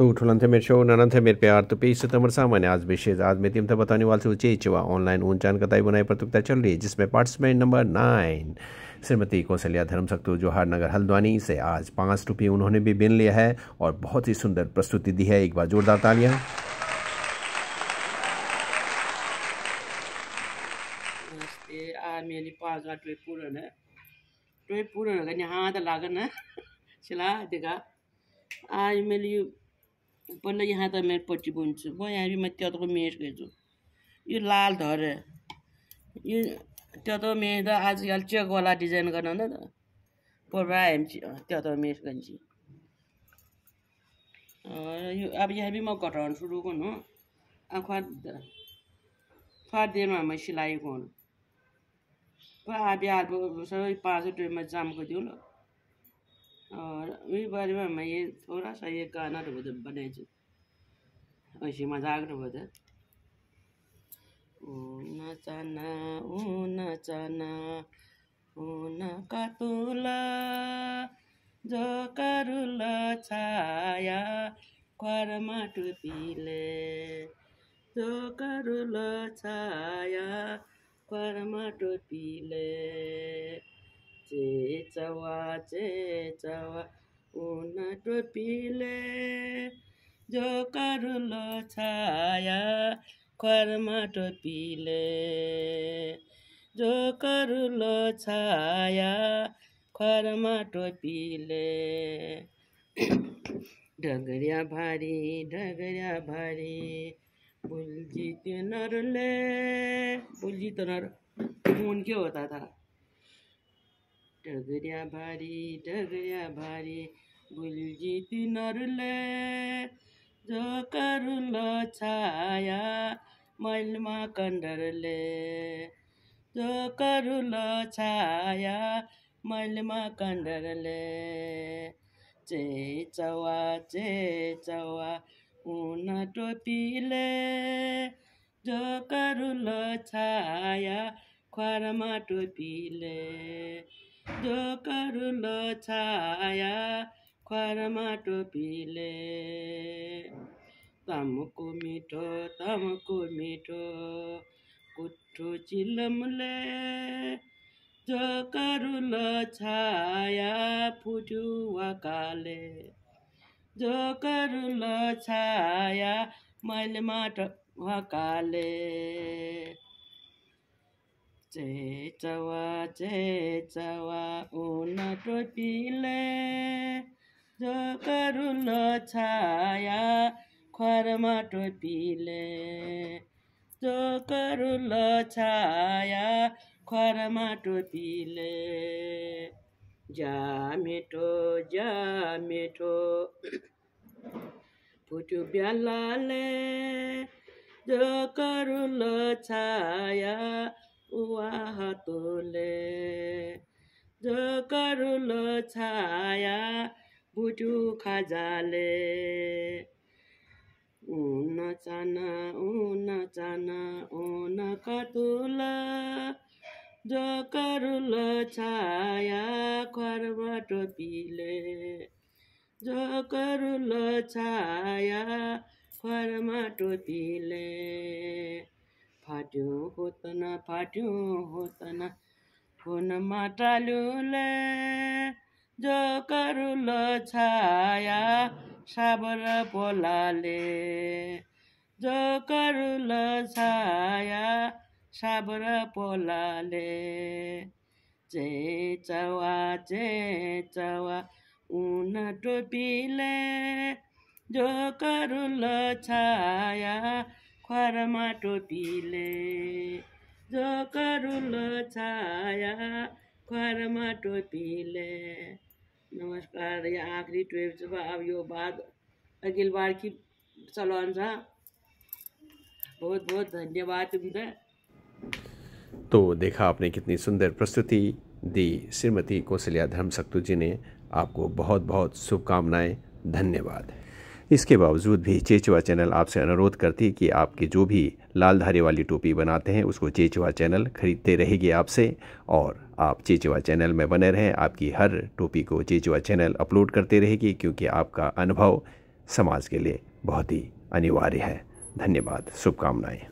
तो ठुलन थे मेरे शो ननन थे मेरे प्यार तो पेश सितंबर मैंने आज विशेष आज में तिमता बताने वाले ऊंचे चुआ ऑनलाइन चांद कताई बुनाई प्रतियोगिता चल रही है जिसमें पार्टिसिपेंट नंबर नाइन श्रीमती कौशल्या धर्म सक्तू जोहार नगर हल्द्वानी से आज पाँच रुपये उन्होंने भी बिन लिया है और बहुत ही सुंदर प्रस्तुति दी है एक बार जोरदार तालियां मेरी पाँच का टोई पूरन है टोई पूरन का यहाँ तो लागन है सिला देगा आज मेरी पहिला यहाँ त मेरोपट्टि बुन्छु म यहाँ म त्यताको मेट गर्छु यो लाल धर यो त्यो त मे त आजकल चेकवाला डिजाइन गर्न त पर्वा त्यो त मेस गन्छी यो अब यहाँ पनि म घटाउनु सुरु गर्नु फाट फाट्देमा मैले सिलाएको हुनु अब सबै पाँच रुपियाँमा जामको दिउँ ल और इस बारे में मैं ये थोड़ा सा ये गाना रहो तो थे बने ऐसे मजाक रहो तो थे ओ नचाना ओ नचाना ओ नकातुला जो करुला छाया करमा पीले जो करुला छाया करमा पीले चवा चे চেচাওয়া उन टोपीले जो करुल छाया खरमा टोपीले जो करुल छाया खरमा टोपीले ढगरिया भारी ढगरिया भारी बुलजी तिनीहरूले बुलजी नर मुन के होता था टगऱ्या भारी टगऱ्या भारी नरले जो जोकरुल छाया मैलमा जो जोकरुल छाया मैलमा कन्डरले चे चवा चे चवा उन टोपीले जोकरुल छाया भर्खरमा टोपीले जोकरुलो छाया खरमा टोपीले तमको मिठो तमको मिठो कुठो चिलमले जोकरुलो छाया फुटुवाकाले जोकरुलो छाया मैले माटो वाकाले chetawa, cecawa, una tropile, jokarula chaya, kwarma tropile, jokarula chaya, kwarma tropile, jamito, jamito, putu bialale, jokarula chaya, উহা তোলে জকরুল ছায়া বুটু খাজালে উন চানা উন চানা উন কাতুলা জকরুল ছায়া খরবা টপিলে জকরুল ছায়া খরমা টপিলে फाट्यो होतन फाट्यो होतन खुन माटालुले जो करुल छाया साबर पोलाले जो करुल छाया साबर पोलाले चे चवा चे चवा उन टोपीले जो करुल छाया খরমা টপিলে जो करुल छाया खरमा टोपीले नमस्कार यहाँ आखिरी ट्वेल्व जब अब यो बात अगिल बार की चलन छ बहुत बहुत धन्यवाद तुमसे तो देखा आपने कितनी सुंदर प्रस्तुति दी श्रीमती कौशल्या धर्मसक्तु जी ने आपको बहुत बहुत शुभकामनाएं धन्यवाद इसके बावजूद भी चेचवा चैनल आपसे अनुरोध करती है कि आपके जो भी लाल धारे वाली टोपी बनाते हैं उसको चेचवा चैनल खरीदते रहेगी आपसे और आप चेचवा चैनल में बने रहें आपकी हर टोपी को चेचवा चैनल अपलोड करते रहेगी क्योंकि आपका अनुभव समाज के लिए बहुत ही अनिवार्य है धन्यवाद शुभकामनाएँ